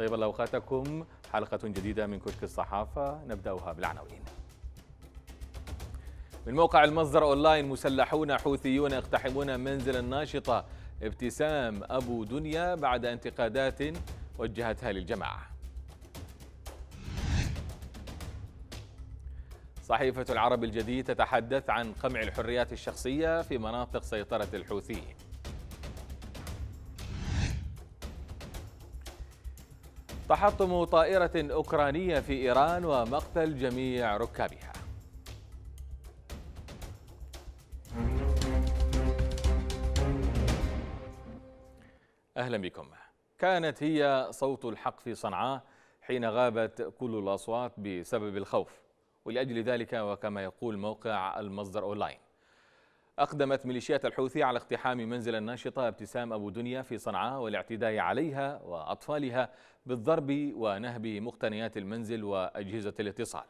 طيب الله اوقاتكم حلقه جديده من كشك الصحافه نبداها بالعناوين من موقع المصدر اونلاين مسلحون حوثيون يقتحمون منزل الناشطه ابتسام ابو دنيا بعد انتقادات وجهتها للجماعه صحيفة العرب الجديد تتحدث عن قمع الحريات الشخصية في مناطق سيطرة الحوثيين تحطم طائرة أوكرانية في إيران ومقتل جميع ركابها أهلا بكم كانت هي صوت الحق في صنعاء حين غابت كل الأصوات بسبب الخوف ولأجل ذلك وكما يقول موقع المصدر أونلاين أقدمت ميليشيات الحوثي على اقتحام منزل الناشطة ابتسام أبو دنيا في صنعاء والاعتداء عليها وأطفالها بالضرب ونهب مقتنيات المنزل وأجهزة الاتصال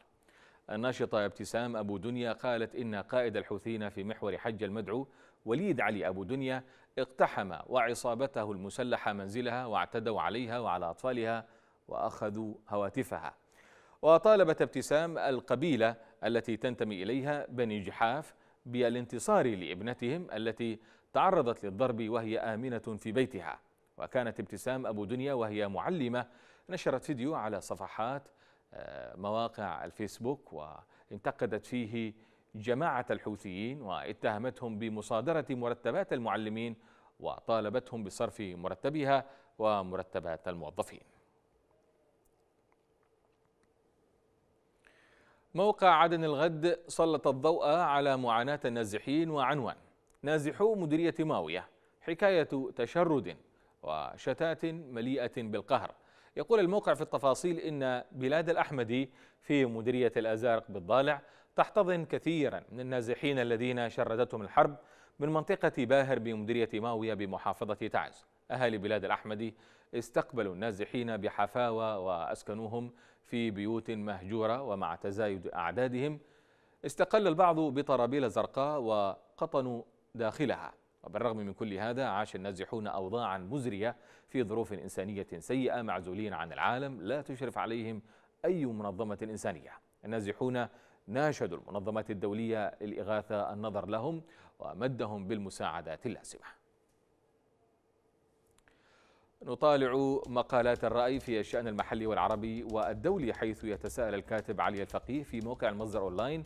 الناشطة ابتسام أبو دنيا قالت إن قائد الحوثيين في محور حج المدعو وليد علي أبو دنيا اقتحم وعصابته المسلحة منزلها واعتدوا عليها وعلى أطفالها وأخذوا هواتفها وطالبت ابتسام القبيلة التي تنتمي إليها بني جحاف بالانتصار لابنتهم التي تعرضت للضرب وهي آمنة في بيتها وكانت ابتسام أبو دنيا وهي معلمة نشرت فيديو على صفحات آه، مواقع الفيسبوك وانتقدت فيه جماعة الحوثيين واتهمتهم بمصادرة مرتبات المعلمين وطالبتهم بصرف مرتبها ومرتبات الموظفين موقع عدن الغد سلط الضوء على معاناة النازحين وعنوان نازحو مديرية ماوية حكاية تشرد وشتات مليئة بالقهر يقول الموقع في التفاصيل إن بلاد الأحمدي في مديرية الأزارق بالضالع تحتضن كثيرا من النازحين الذين شردتهم الحرب من منطقة باهر بمديرية ماوية بمحافظة تعز أهالي بلاد الأحمدي استقبلوا النازحين بحفاوة وأسكنوهم في بيوت مهجورة ومع تزايد أعدادهم استقل البعض بطرابيل زرقاء وقطنوا داخلها وبالرغم من كل هذا عاش النازحون أوضاعا مزرية في ظروف إنسانية سيئة معزولين عن العالم لا تشرف عليهم أي منظمة إنسانية النازحون ناشدوا المنظمات الدولية للإغاثة النظر لهم ومدهم بالمساعدات اللازمة نطالع مقالات الرأي في الشأن المحلي والعربي والدولي حيث يتساءل الكاتب علي الفقيه في موقع المصدر أونلاين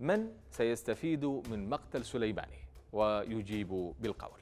من سيستفيد من مقتل سليماني ويجيب بالقول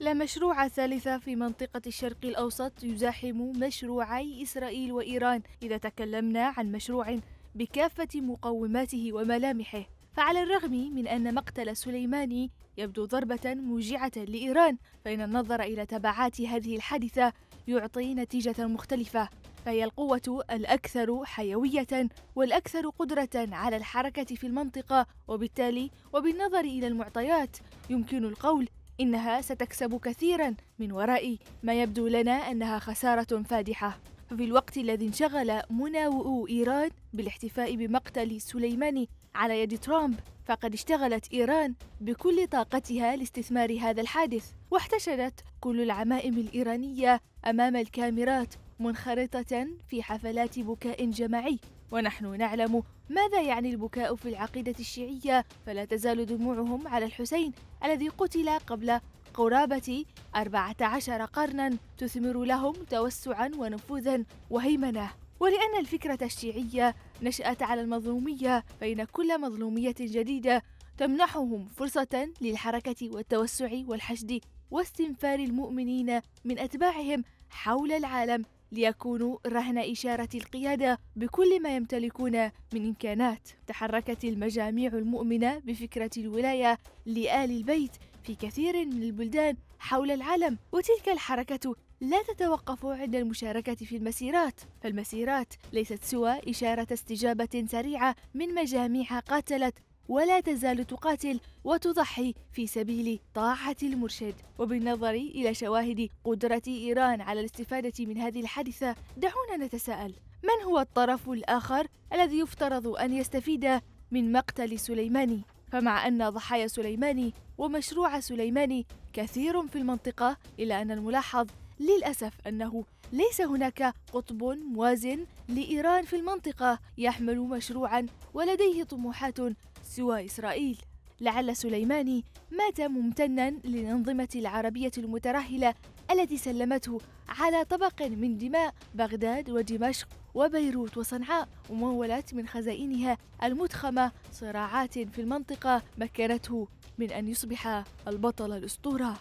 لا مشروع ثالث في منطقة الشرق الأوسط يزاحم مشروعي إسرائيل وإيران إذا تكلمنا عن مشروع بكافة مقوماته وملامحه فعلى الرغم من أن مقتل سليماني يبدو ضربة موجعة لإيران فإن النظر إلى تبعات هذه الحادثة يعطي نتيجة مختلفة فهي القوة الأكثر حيوية والأكثر قدرة على الحركة في المنطقة وبالتالي وبالنظر إلى المعطيات يمكن القول إنها ستكسب كثيرا من وراء ما يبدو لنا أنها خسارة فادحة ففي الوقت الذي انشغل مناوئو إيران بالاحتفاء بمقتل سليماني على يد ترامب فقد اشتغلت إيران بكل طاقتها لاستثمار هذا الحادث واحتشدت كل العمائم الإيرانية أمام الكاميرات منخرطة في حفلات بكاء جماعي ونحن نعلم ماذا يعني البكاء في العقيدة الشيعية فلا تزال دموعهم على الحسين الذي قتل قبل قرابة 14 قرنا تثمر لهم توسعا ونفوذا وهيمنه ولأن الفكرة الشيعية نشأت على المظلومية فإن كل مظلومية جديدة تمنحهم فرصة للحركة والتوسع والحشد واستنفار المؤمنين من أتباعهم حول العالم ليكونوا رهن إشارة القيادة بكل ما يمتلكون من إمكانات. تحركت المجاميع المؤمنة بفكرة الولاية لآل البيت في كثير من البلدان حول العالم وتلك الحركة لا تتوقف عند المشاركة في المسيرات فالمسيرات ليست سوى إشارة استجابة سريعة من مجاميع قاتلت ولا تزال تقاتل وتضحي في سبيل طاعة المرشد وبالنظر إلى شواهد قدرة إيران على الاستفادة من هذه الحادثة دعونا نتساءل من هو الطرف الآخر الذي يفترض أن يستفيد من مقتل سليماني فمع أن ضحايا سليماني ومشروع سليماني كثير في المنطقة إلا أن الملاحظ للأسف أنه ليس هناك قطب موازن لإيران في المنطقة يحمل مشروعا ولديه طموحات سوى إسرائيل لعل سليماني مات ممتنا للأنظمة العربية المترهلة التي سلمته على طبق من دماء بغداد ودمشق وبيروت وصنعاء ومولت من خزائنها المتخمة صراعات في المنطقة مكنته من أن يصبح البطل الأسطورة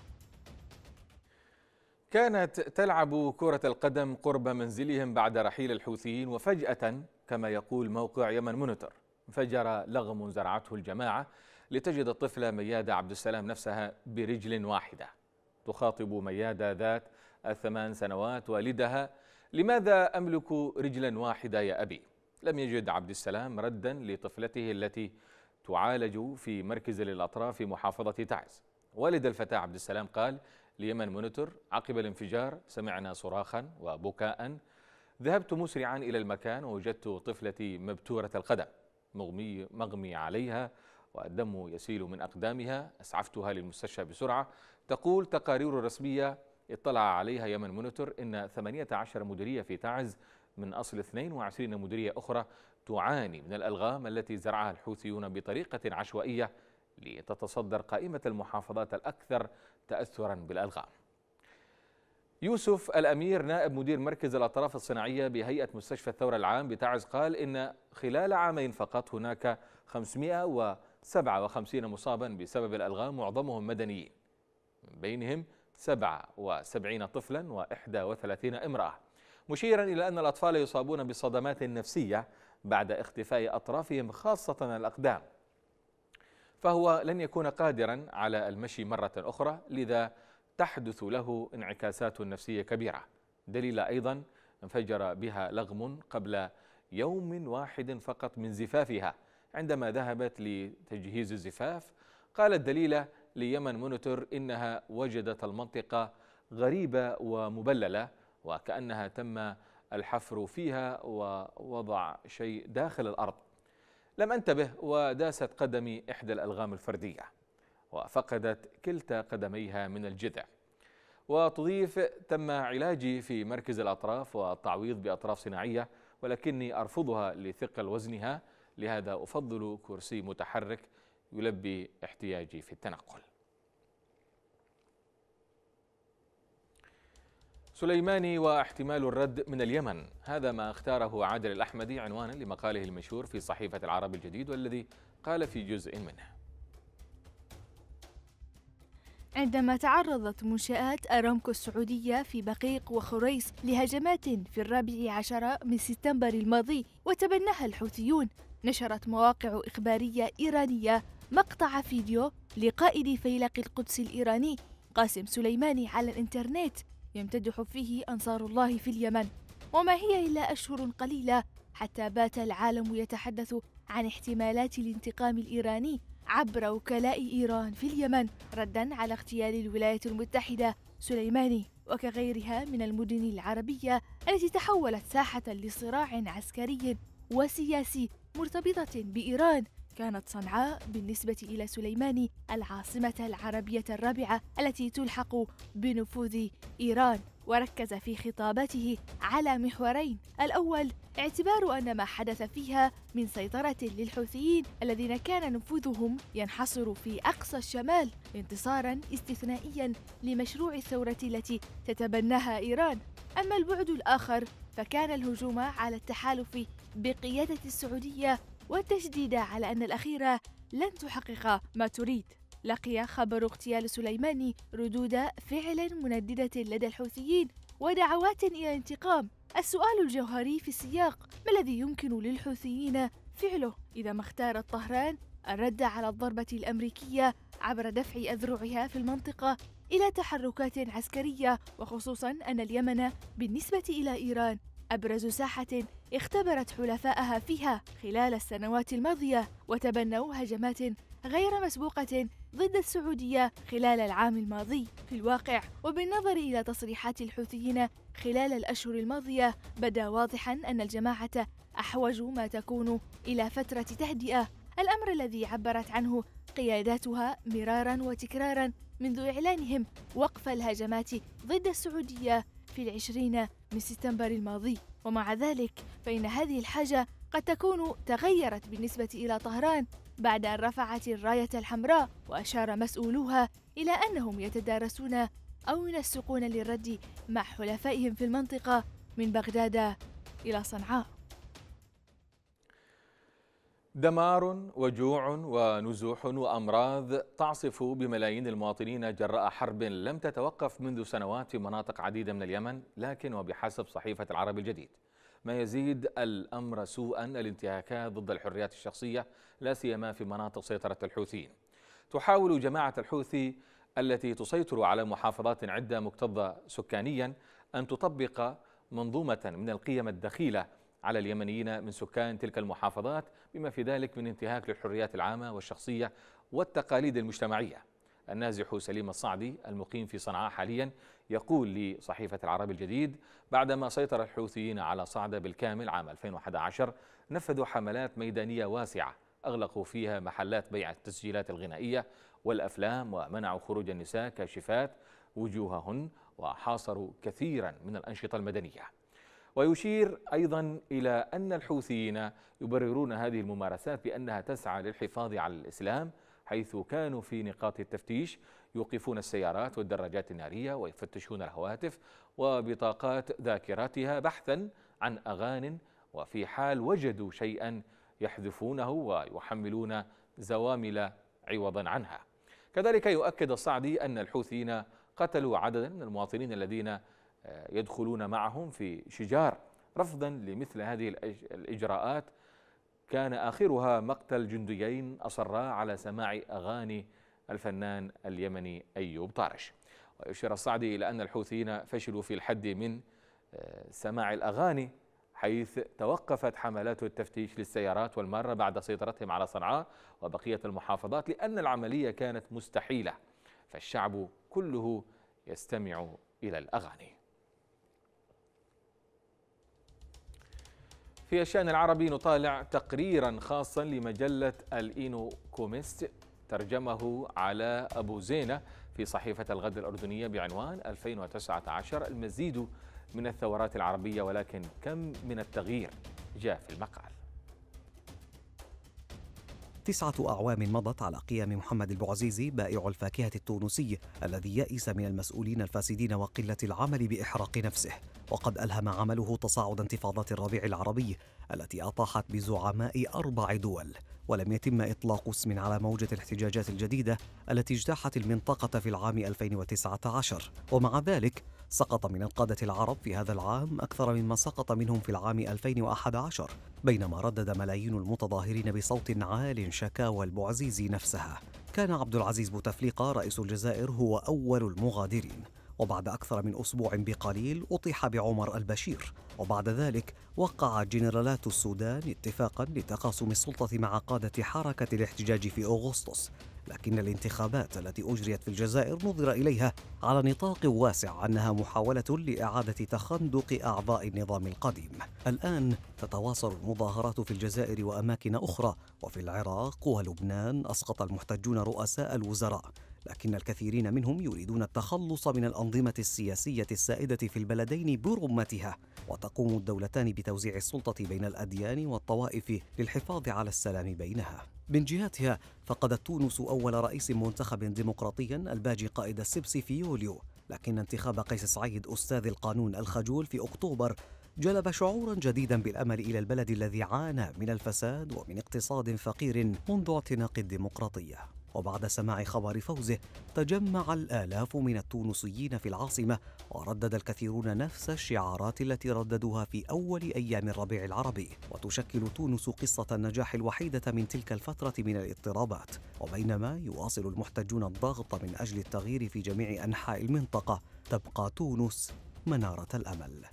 كانت تلعب كرة القدم قرب منزلهم بعد رحيل الحوثيين وفجأة كما يقول موقع يمن مونيتور انفجر لغم زرعته الجماعة لتجد الطفلة ميادة عبد السلام نفسها برجل واحدة تخاطب ميادة ذات الثمان سنوات والدها لماذا أملك رجلا واحدة يا أبي؟ لم يجد عبد السلام ردا لطفلته التي تعالج في مركز للأطراف في محافظة تعز والد الفتاة عبد السلام قال ليمن مونيتور عقب الانفجار سمعنا صراخا وبكاء ذهبت مسرعا إلى المكان ووجدت طفلتي مبتورة القدم مغمي, مغمي عليها والدم يسيل من أقدامها أسعفتها للمستشفى بسرعة تقول تقارير رسمية اطلع عليها يمن مونيتور إن 18 مديرية في تعز من أصل 22 مديرية أخرى تعاني من الألغام التي زرعها الحوثيون بطريقة عشوائية لتتصدر قائمة المحافظات الأكثر تأثرا بالألغام يوسف الأمير نائب مدير مركز الأطراف الصناعية بهيئة مستشفى الثورة العام بتعز قال إن خلال عامين فقط هناك 557 مصابا بسبب الألغام معظمهم مدنيين من بينهم 77 طفلا و31 امرأة مشيرا إلى أن الأطفال يصابون بصدمات نفسية بعد اختفاء أطرافهم خاصة الأقدام فهو لن يكون قادرا على المشي مرة أخرى لذا تحدث له انعكاسات نفسية كبيرة دليل أيضا انفجر بها لغم قبل يوم واحد فقط من زفافها عندما ذهبت لتجهيز الزفاف قالت دليلة ليمن مونيتور إنها وجدت المنطقة غريبة ومبللة وكأنها تم الحفر فيها ووضع شيء داخل الأرض لم أنتبه وداست قدمي إحدى الألغام الفردية وفقدت كلتا قدميها من الجذع وتضيف تم علاجي في مركز الأطراف والتعويض بأطراف صناعية ولكني أرفضها لثقل وزنها لهذا أفضل كرسي متحرك يلبي احتياجي في التنقل سليماني واحتمال الرد من اليمن هذا ما اختاره عادل الأحمدي عنوانا لمقاله المشهور في صحيفة العرب الجديد والذي قال في جزء منه عندما تعرضت منشآت أرامكو السعودية في بقيق وخريص لهجمات في الرابع عشر من سبتمبر الماضي وتبناها الحوثيون نشرت مواقع إخبارية إيرانية مقطع فيديو لقائد فيلق القدس الإيراني قاسم سليماني على الإنترنت يمتدح فيه أنصار الله في اليمن وما هي إلا أشهر قليلة حتى بات العالم يتحدث عن احتمالات الانتقام الإيراني عبر وكلاء إيران في اليمن ردا على اغتيال الولايات المتحدة سليماني وكغيرها من المدن العربية التي تحولت ساحة لصراع عسكري وسياسي مرتبطة بإيران كانت صنعاء بالنسبة إلى سليماني العاصمة العربية الرابعة التي تلحق بنفوذ إيران وركز في خطاباته على محورين الأول اعتبار أن ما حدث فيها من سيطرة للحوثيين الذين كان نفوذهم ينحصر في أقصى الشمال انتصارا استثنائيا لمشروع الثورة التي تتبناها إيران أما البعد الآخر فكان الهجوم على التحالف بقيادة السعودية والتشديد على أن الأخيرة لن تحقق ما تريد لقي خبر اغتيال سليماني ردود فعل منددة لدى الحوثيين ودعوات إلى الانتقام السؤال الجوهري في السياق ما الذي يمكن للحوثيين فعله إذا ما اختارت طهران الرد على الضربة الأمريكية عبر دفع أذرعها في المنطقة إلى تحركات عسكرية وخصوصا أن اليمن بالنسبة إلى إيران أبرز ساحة اختبرت حلفائها فيها خلال السنوات الماضية وتبنوا هجمات غير مسبوقة ضد السعودية خلال العام الماضي في الواقع وبالنظر إلى تصريحات الحوثيين خلال الأشهر الماضية بدا واضحا أن الجماعة أحوج ما تكون إلى فترة تهدئة الأمر الذي عبرت عنه قياداتها مرارا وتكرارا منذ إعلانهم وقف الهجمات ضد السعودية في العشرين من سبتمبر الماضي ومع ذلك فإن هذه الحاجة قد تكون تغيرت بالنسبة إلى طهران بعد أن رفعت الراية الحمراء وأشار مسؤولوها إلى أنهم يتدارسون أو ينسقون للرد مع حلفائهم في المنطقة من بغداد إلى صنعاء دمار وجوع ونزوح وامراض تعصف بملايين المواطنين جراء حرب لم تتوقف منذ سنوات في مناطق عديده من اليمن لكن وبحسب صحيفه العرب الجديد ما يزيد الامر سوءا الانتهاكات ضد الحريات الشخصيه لا سيما في مناطق سيطره الحوثيين. تحاول جماعه الحوثي التي تسيطر على محافظات عده مكتظه سكانيا ان تطبق منظومه من القيم الدخيله على اليمنيين من سكان تلك المحافظات بما في ذلك من انتهاك للحريات العامة والشخصية والتقاليد المجتمعية النازح سليم الصعدي المقيم في صنعاء حاليا يقول لصحيفة العرب الجديد بعدما سيطر الحوثيين على صعدة بالكامل عام 2011 نفذوا حملات ميدانية واسعة أغلقوا فيها محلات بيع التسجيلات الغنائية والأفلام ومنعوا خروج النساء كاشفات وجوههن وحاصروا كثيرا من الأنشطة المدنية ويشير أيضا إلى أن الحوثيين يبررون هذه الممارسات بأنها تسعى للحفاظ على الإسلام حيث كانوا في نقاط التفتيش يوقفون السيارات والدراجات النارية ويفتشون الهواتف وبطاقات ذاكراتها بحثا عن أغان وفي حال وجدوا شيئا يحذفونه ويحملون زوامل عوضا عنها كذلك يؤكد الصعدي أن الحوثيين قتلوا عددا من المواطنين الذين آه، يدخلون معهم في شجار رفضا لمثل هذه الإجراءات كان آخرها مقتل جنديين أصرا على سماع أغاني الفنان اليمني أيوب طارش ويشير الصعدي إلى أن الحوثيين فشلوا في الحد من آه، سماع الأغاني حيث توقفت حملات التفتيش للسيارات والمارة بعد سيطرتهم على صنعاء وبقية المحافظات لأن العملية كانت مستحيلة فالشعب كله يستمع إلى الأغاني في الشأن العربي نطالع تقريرا خاصا لمجلة الإينوكوميست ترجمه على أبو زينة في صحيفة الغد الأردنية بعنوان 2019 المزيد من الثورات العربية ولكن كم من التغيير جاء في المقال تسعة أعوام مضت على قيام محمد البعزيزي بائع الفاكهة التونسي الذي يئس من المسؤولين الفاسدين وقلة العمل بإحراق نفسه وقد ألهم عمله تصاعد انتفاضات الربيع العربي التي أطاحت بزعماء أربع دول ولم يتم إطلاق اسم على موجة الاحتجاجات الجديدة التي اجتاحت المنطقة في العام 2019 ومع ذلك سقط من القادة العرب في هذا العام أكثر مما سقط منهم في العام 2011 بينما ردد ملايين المتظاهرين بصوت عال شكاوى البعزيز نفسها كان عبد العزيز بوتفليقة رئيس الجزائر هو أول المغادرين وبعد أكثر من أسبوع بقليل أطيح بعمر البشير وبعد ذلك وقع جنرالات السودان اتفاقا لتقاسم السلطة مع قادة حركة الاحتجاج في أغسطس لكن الانتخابات التي أجريت في الجزائر نظر إليها على نطاق واسع أنها محاولة لإعادة تخندق أعضاء النظام القديم الآن تتواصل المظاهرات في الجزائر وأماكن أخرى وفي العراق ولبنان أسقط المحتجون رؤساء الوزراء لكن الكثيرين منهم يريدون التخلص من الأنظمة السياسية السائدة في البلدين برمتها وتقوم الدولتان بتوزيع السلطة بين الأديان والطوائف للحفاظ على السلام بينها من جهتها فقدت تونس أول رئيس منتخب ديمقراطيا الباجي قائد السبسي في يوليو لكن انتخاب قيس سعيد أستاذ القانون الخجول في أكتوبر جلب شعورا جديدا بالأمل إلى البلد الذي عانى من الفساد ومن اقتصاد فقير منذ اعتناق الديمقراطية وبعد سماع خبر فوزه تجمع الآلاف من التونسيين في العاصمة وردد الكثيرون نفس الشعارات التي رددوها في أول أيام الربيع العربي وتشكل تونس قصة النجاح الوحيدة من تلك الفترة من الاضطرابات وبينما يواصل المحتجون الضغط من أجل التغيير في جميع أنحاء المنطقة تبقى تونس منارة الأمل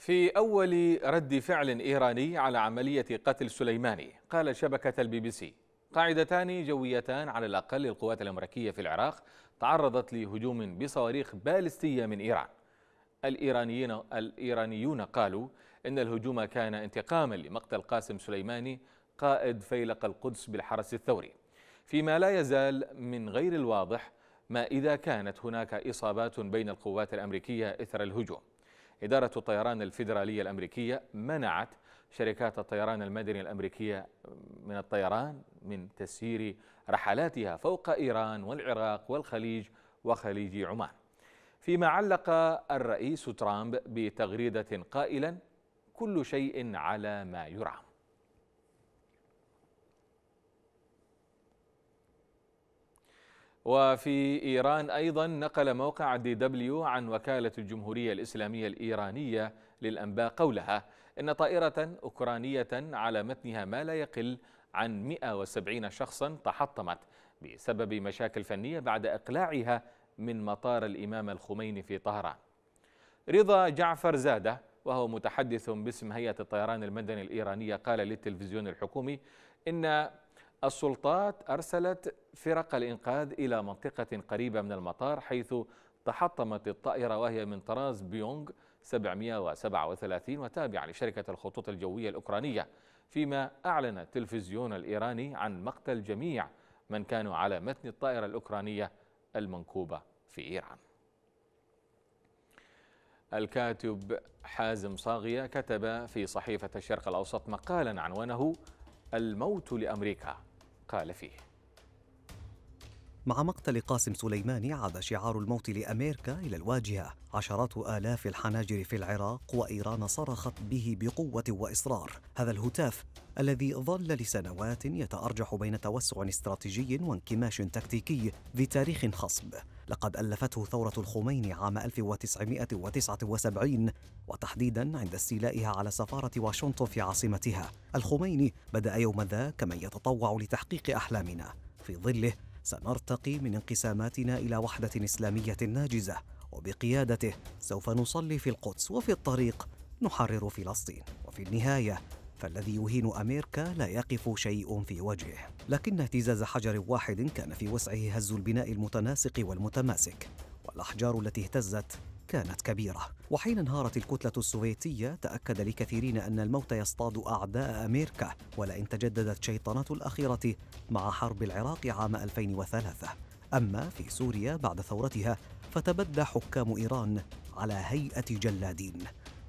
في أول رد فعل إيراني على عملية قتل سليماني قال شبكة البي بي سي قاعدتان جويتان على الأقل للقوات الأمريكية في العراق تعرضت لهجوم بصواريخ بالستية من إيران الإيرانيين, الإيرانيون قالوا إن الهجوم كان انتقاما لمقتل قاسم سليماني قائد فيلق القدس بالحرس الثوري فيما لا يزال من غير الواضح ما إذا كانت هناك إصابات بين القوات الأمريكية إثر الهجوم إدارة الطيران الفيدرالية الأمريكية منعت شركات الطيران المدني الأمريكية من الطيران من تسيير رحلاتها فوق إيران والعراق والخليج وخليج عمان فيما علق الرئيس ترامب بتغريدة قائلا كل شيء على ما يرام وفي إيران أيضا نقل موقع دي دبليو عن وكالة الجمهورية الإسلامية الإيرانية للأنباء قولها إن طائرة أوكرانية على متنها ما لا يقل عن 170 شخصا تحطمت بسبب مشاكل فنية بعد إقلاعها من مطار الإمام الخميني في طهران رضا جعفر زادة وهو متحدث باسم هيئة الطيران المدني الإيرانية قال للتلفزيون الحكومي إن السلطات أرسلت فرق الإنقاذ إلى منطقة قريبة من المطار حيث تحطمت الطائرة وهي من طراز بيونغ 737 وتابعة لشركة الخطوط الجوية الأوكرانية فيما أعلن التلفزيون الإيراني عن مقتل جميع من كانوا على متن الطائرة الأوكرانية المنكوبة في إيران الكاتب حازم صاغية كتب في صحيفة الشرق الأوسط مقالا عنوانه الموت لأمريكا قال فيه مع مقتل قاسم سليماني عاد شعار الموت لأمريكا إلى الواجهة عشرات آلاف الحناجر في العراق وإيران صرخت به بقوة وإصرار هذا الهتاف الذي ظل لسنوات يتأرجح بين توسع استراتيجي وانكماش تكتيكي ذي تاريخ خصب لقد ألفته ثورة الخميني عام 1979 وتحديدا عند استيلائها على سفارة واشنطن في عاصمتها الخميني بدأ يوم ذاك كمن يتطوع لتحقيق أحلامنا في ظله سنرتقي من انقساماتنا إلى وحدة إسلامية ناجزة وبقيادته سوف نصلي في القدس وفي الطريق نحرر فلسطين وفي النهاية فالذي يهين أمريكا لا يقف شيء في وجهه لكن اهتزاز حجر واحد كان في وسعه هز البناء المتناسق والمتماسك والأحجار التي اهتزت كانت كبيرة وحين انهارت الكتلة السوفيتية تأكد لكثيرين أن الموت يصطاد أعداء أمريكا ولئن تجددت شيطنة الأخيرة مع حرب العراق عام 2003 أما في سوريا بعد ثورتها فتبدى حكام إيران على هيئة جلادين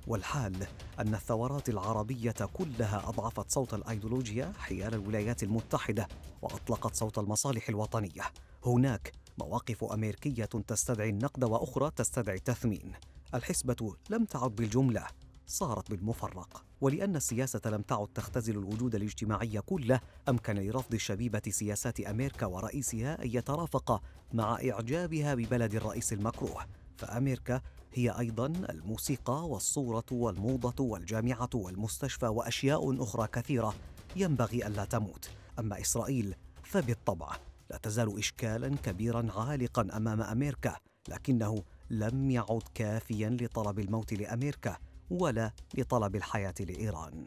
والحال أن الثورات العربية كلها أضعفت صوت الأيديولوجيا حيال الولايات المتحدة وأطلقت صوت المصالح الوطنية هناك مواقف أمريكية تستدعي النقد وأخرى تستدعي التثمين الحسبة لم تعد بالجملة صارت بالمفرق ولأن السياسة لم تعد تختزل الوجود الاجتماعي كله أمكن لرفض شبيبة سياسات أمريكا ورئيسها أن يترافق مع إعجابها ببلد الرئيس المكروه فأمريكا هي أيضا الموسيقى والصورة والموضة والجامعة والمستشفى وأشياء أخرى كثيرة ينبغي ألا تموت أما إسرائيل فبالطبع لا تزال إشكالا كبيرا عالقا أمام أمريكا لكنه لم يعد كافيا لطلب الموت لأمريكا ولا لطلب الحياة لإيران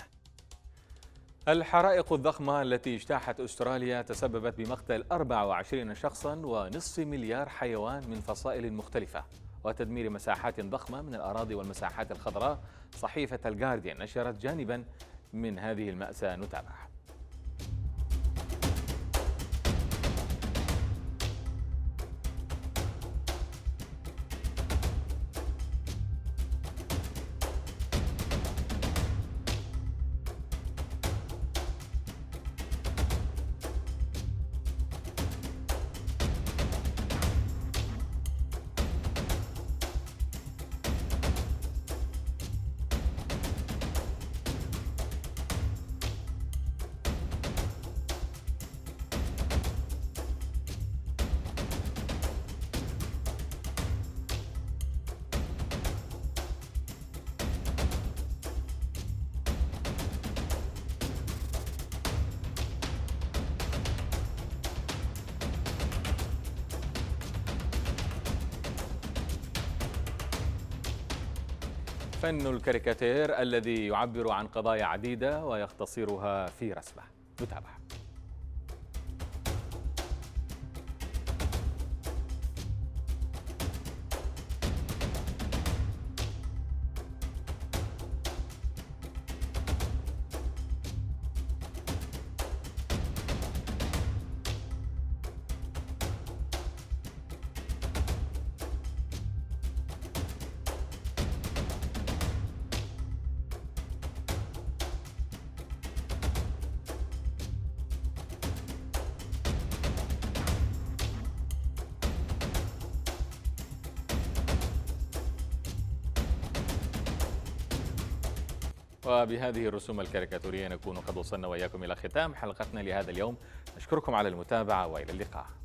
الحرائق الضخمة التي اجتاحت أستراليا تسببت بمقتل 24 شخصا ونصف مليار حيوان من فصائل مختلفة وتدمير مساحات ضخمة من الأراضي والمساحات الخضراء صحيفة الجارديان نشرت جانبا من هذه المأساة نتابعها فن الكاريكاتير الذي يعبر عن قضايا عديدة ويختصرها في رسمة متابعه وبهذه الرسوم الكاريكاتورية نكون قد وصلنا وإياكم إلى ختام حلقتنا لهذا اليوم نشكركم على المتابعة وإلى اللقاء